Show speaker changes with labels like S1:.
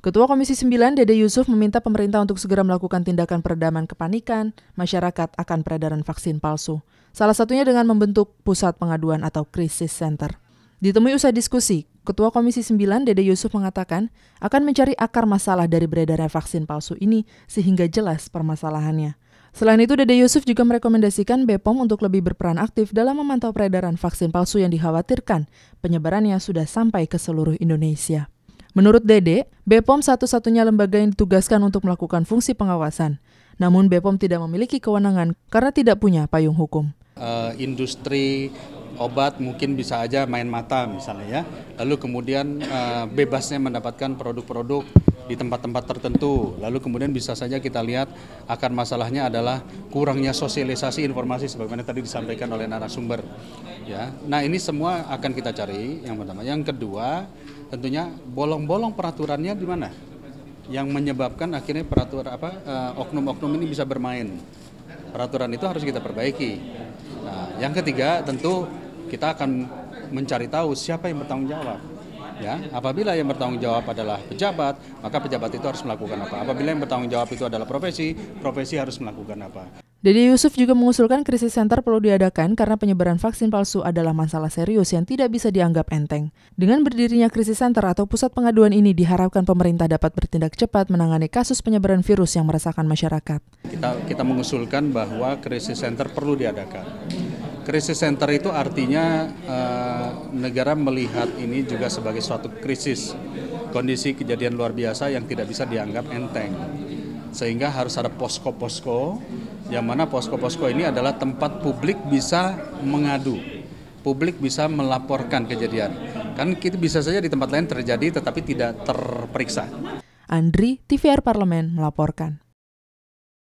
S1: Ketua Komisi 9 Dede Yusuf meminta pemerintah untuk segera melakukan tindakan peredaman kepanikan masyarakat akan peredaran vaksin palsu. Salah satunya dengan membentuk pusat pengaduan atau krisis center. Ditemui usai diskusi, Ketua Komisi 9 Dede Yusuf mengatakan akan mencari akar masalah dari beredarnya vaksin palsu ini sehingga jelas permasalahannya. Selain itu, Dede Yusuf juga merekomendasikan Bepom untuk lebih berperan aktif dalam memantau peredaran vaksin palsu yang dikhawatirkan penyebarannya sudah sampai ke seluruh Indonesia. Menurut Dede, BPOM satu-satunya lembaga yang ditugaskan untuk melakukan fungsi pengawasan. Namun BPOM tidak memiliki kewenangan karena tidak punya payung hukum.
S2: Uh, industri obat mungkin bisa aja main mata misalnya ya. Lalu kemudian uh, bebasnya mendapatkan produk-produk di tempat-tempat tertentu. Lalu kemudian bisa saja kita lihat akar masalahnya adalah kurangnya sosialisasi informasi sebagaimana tadi disampaikan oleh narasumber. Ya. Nah, ini semua akan kita cari yang pertama. Yang kedua, tentunya bolong-bolong peraturannya di mana? Yang menyebabkan akhirnya peraturan apa eh, oknum-oknum ini bisa bermain. Peraturan itu harus kita perbaiki. Nah, yang ketiga tentu kita akan mencari tahu siapa yang bertanggung jawab Ya, apabila yang bertanggung jawab adalah pejabat, maka pejabat itu harus melakukan apa. Apabila yang bertanggung jawab itu adalah profesi, profesi harus melakukan
S1: apa. Dede Yusuf juga mengusulkan krisis center perlu diadakan karena penyebaran vaksin palsu adalah masalah serius yang tidak bisa dianggap enteng. Dengan berdirinya krisis center atau pusat pengaduan ini diharapkan pemerintah dapat bertindak cepat menangani kasus penyebaran virus yang meresahkan masyarakat.
S2: Kita kita mengusulkan bahwa krisis center perlu diadakan Krisis center itu artinya eh, negara melihat ini juga sebagai suatu krisis, kondisi kejadian luar biasa yang tidak bisa dianggap enteng. Sehingga harus ada posko-posko, yang mana posko-posko ini adalah tempat publik bisa mengadu, publik bisa melaporkan kejadian. Kan kita bisa saja di tempat lain terjadi tetapi tidak terperiksa.
S1: Andri, TVR Parlemen melaporkan.